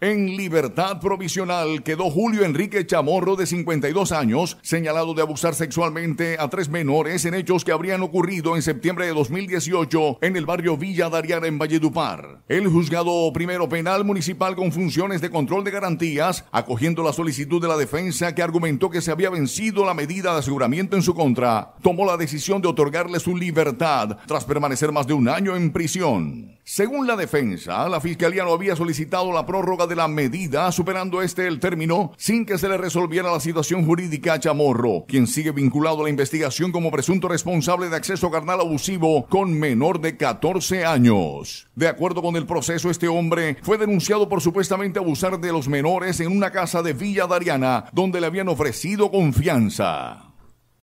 En libertad provisional quedó Julio Enrique Chamorro, de 52 años, señalado de abusar sexualmente a tres menores en hechos que habrían ocurrido en septiembre de 2018 en el barrio Villa Dariana en Valledupar. El juzgado primero penal municipal con funciones de control de garantías, acogiendo la solicitud de la defensa que argumentó que se había vencido la medida de aseguramiento en su contra, tomó la decisión de otorgarle su libertad tras permanecer más de un año en prisión. Según la defensa, la fiscalía no había solicitado la prórroga de la medida, superando este el término, sin que se le resolviera la situación jurídica a Chamorro, quien sigue vinculado a la investigación como presunto responsable de acceso carnal abusivo con menor de 14 años. De acuerdo con el proceso, este hombre fue denunciado por supuestamente abusar de los menores en una casa de Villa Dariana, donde le habían ofrecido confianza.